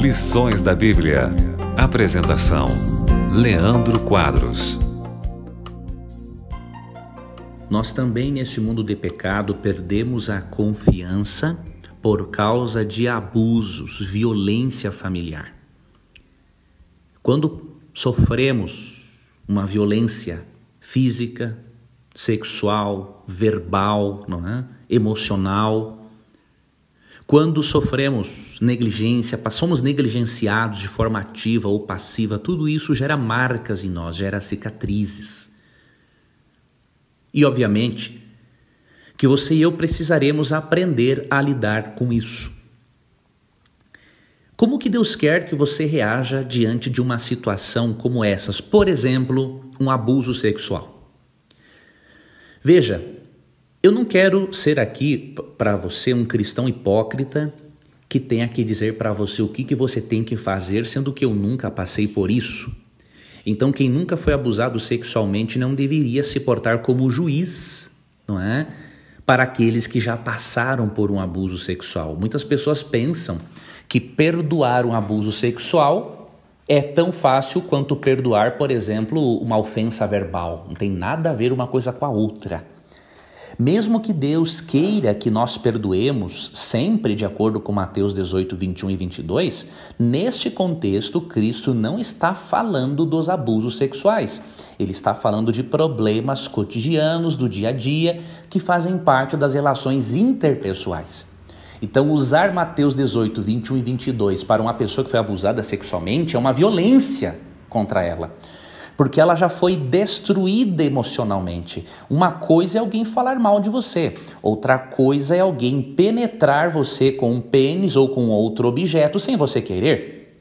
Lições da Bíblia. Apresentação: Leandro Quadros. Nós também, neste mundo de pecado, perdemos a confiança por causa de abusos, violência familiar. Quando sofremos uma violência física, sexual, verbal, não é? emocional, quando sofremos negligência, somos negligenciados de forma ativa ou passiva, tudo isso gera marcas em nós, gera cicatrizes. E obviamente que você e eu precisaremos aprender a lidar com isso. Como que Deus quer que você reaja diante de uma situação como essas? Por exemplo, um abuso sexual. Veja, eu não quero ser aqui para você um cristão hipócrita que tenha que dizer para você o que, que você tem que fazer, sendo que eu nunca passei por isso. Então, quem nunca foi abusado sexualmente não deveria se portar como juiz, não é? Para aqueles que já passaram por um abuso sexual. Muitas pessoas pensam que perdoar um abuso sexual é tão fácil quanto perdoar, por exemplo, uma ofensa verbal. Não tem nada a ver uma coisa com a outra. Mesmo que Deus queira que nós perdoemos sempre de acordo com Mateus 18, 21 e 22, neste contexto, Cristo não está falando dos abusos sexuais. Ele está falando de problemas cotidianos do dia a dia que fazem parte das relações interpessoais. Então, usar Mateus 18, 21 e 22 para uma pessoa que foi abusada sexualmente é uma violência contra ela porque ela já foi destruída emocionalmente. Uma coisa é alguém falar mal de você, outra coisa é alguém penetrar você com um pênis ou com outro objeto sem você querer.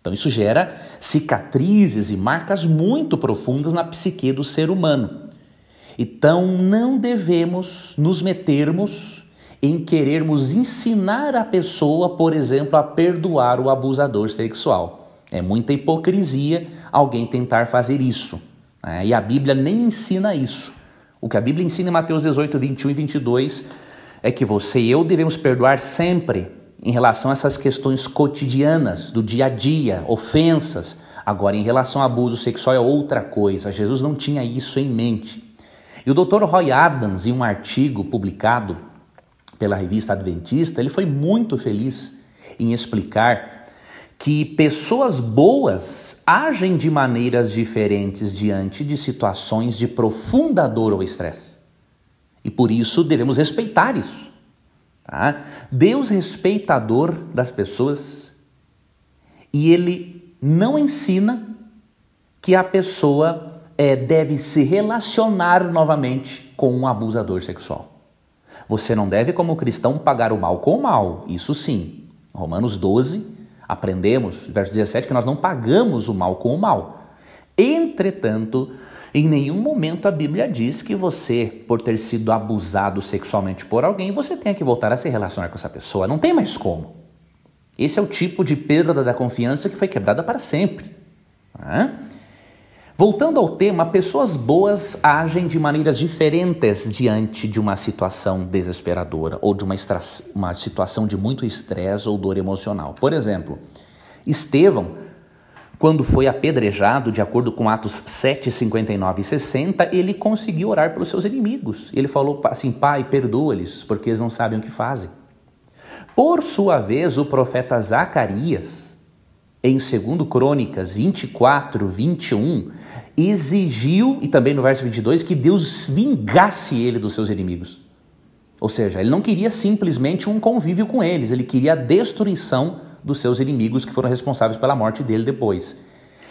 Então, isso gera cicatrizes e marcas muito profundas na psique do ser humano. Então, não devemos nos metermos em querermos ensinar a pessoa, por exemplo, a perdoar o abusador sexual. É muita hipocrisia alguém tentar fazer isso. Né? E a Bíblia nem ensina isso. O que a Bíblia ensina em Mateus 18, 21 e 22 é que você e eu devemos perdoar sempre em relação a essas questões cotidianas, do dia a dia, ofensas. Agora, em relação ao abuso sexual é outra coisa. Jesus não tinha isso em mente. E o Dr. Roy Adams, em um artigo publicado pela revista Adventista, ele foi muito feliz em explicar que pessoas boas agem de maneiras diferentes diante de situações de profunda dor ou estresse. E por isso devemos respeitar isso. Tá? Deus respeita a dor das pessoas e ele não ensina que a pessoa é, deve se relacionar novamente com um abusador sexual. Você não deve, como cristão, pagar o mal com o mal, isso sim. Romanos 12, aprendemos, verso 17, que nós não pagamos o mal com o mal. Entretanto, em nenhum momento a Bíblia diz que você, por ter sido abusado sexualmente por alguém, você tenha que voltar a se relacionar com essa pessoa. Não tem mais como. Esse é o tipo de perda da confiança que foi quebrada para sempre. Né? Voltando ao tema, pessoas boas agem de maneiras diferentes diante de uma situação desesperadora ou de uma, uma situação de muito estresse ou dor emocional. Por exemplo, Estevão, quando foi apedrejado, de acordo com Atos 7, 59 e 60, ele conseguiu orar pelos seus inimigos. Ele falou assim: Pai, perdoa-lhes, porque eles não sabem o que fazem. Por sua vez, o profeta Zacarias, em 2 Crônicas 24, 21, exigiu, e também no verso 22, que Deus vingasse ele dos seus inimigos. Ou seja, ele não queria simplesmente um convívio com eles, ele queria a destruição dos seus inimigos que foram responsáveis pela morte dele depois.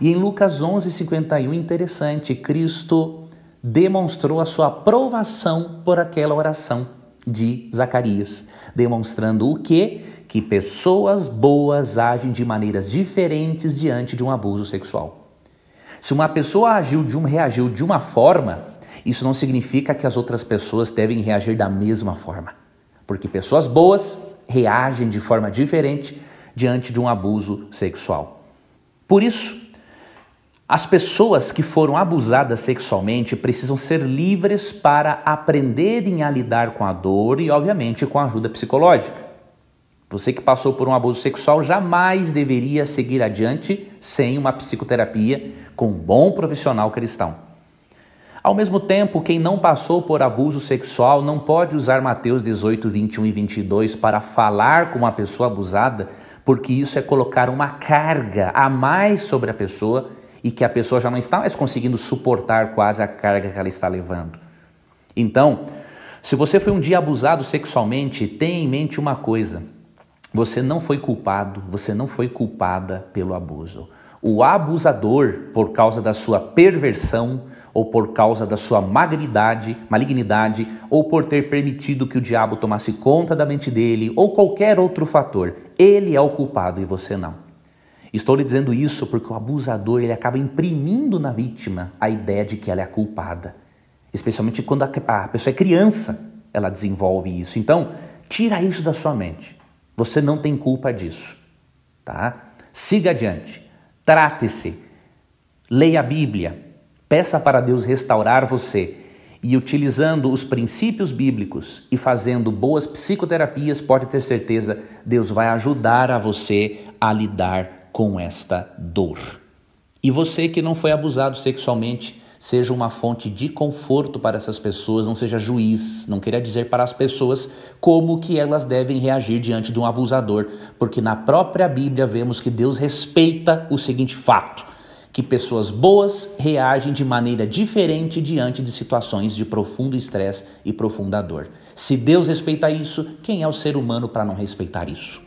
E em Lucas 11, 51, interessante, Cristo demonstrou a sua aprovação por aquela oração de Zacarias, demonstrando o que? que pessoas boas agem de maneiras diferentes diante de um abuso sexual. Se uma pessoa agiu de um, reagiu de uma forma, isso não significa que as outras pessoas devem reagir da mesma forma. Porque pessoas boas reagem de forma diferente diante de um abuso sexual. Por isso, as pessoas que foram abusadas sexualmente precisam ser livres para aprenderem a lidar com a dor e, obviamente, com a ajuda psicológica. Você que passou por um abuso sexual jamais deveria seguir adiante sem uma psicoterapia com um bom profissional cristão. Ao mesmo tempo, quem não passou por abuso sexual não pode usar Mateus 18, 21 e 22 para falar com uma pessoa abusada, porque isso é colocar uma carga a mais sobre a pessoa e que a pessoa já não está mais conseguindo suportar quase a carga que ela está levando. Então, se você foi um dia abusado sexualmente, tenha em mente uma coisa: você não foi culpado, você não foi culpada pelo abuso. O abusador, por causa da sua perversão, ou por causa da sua malignidade, ou por ter permitido que o diabo tomasse conta da mente dele, ou qualquer outro fator, ele é o culpado e você não. Estou lhe dizendo isso porque o abusador ele acaba imprimindo na vítima a ideia de que ela é a culpada, especialmente quando a pessoa é criança, ela desenvolve isso. Então, tira isso da sua mente. Você não tem culpa disso, tá? Siga adiante, trate-se, leia a Bíblia, peça para Deus restaurar você e utilizando os princípios bíblicos e fazendo boas psicoterapias, pode ter certeza, Deus vai ajudar a você a lidar com esta dor. E você que não foi abusado sexualmente, seja uma fonte de conforto para essas pessoas, não seja juiz, não queira dizer para as pessoas como que elas devem reagir diante de um abusador, porque na própria Bíblia vemos que Deus respeita o seguinte fato: que pessoas boas reagem de maneira diferente diante de situações de profundo estresse e profunda dor. Se Deus respeita isso, quem é o ser humano para não respeitar isso?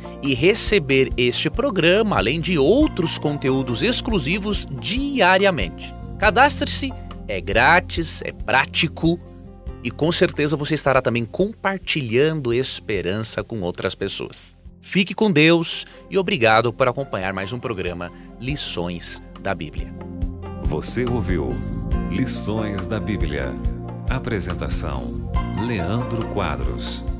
e receber este programa, além de outros conteúdos exclusivos diariamente. Cadastre-se, é grátis, é prático e com certeza você estará também compartilhando esperança com outras pessoas. Fique com Deus e obrigado por acompanhar mais um programa Lições da Bíblia. Você ouviu Lições da Bíblia. Apresentação: Leandro Quadros.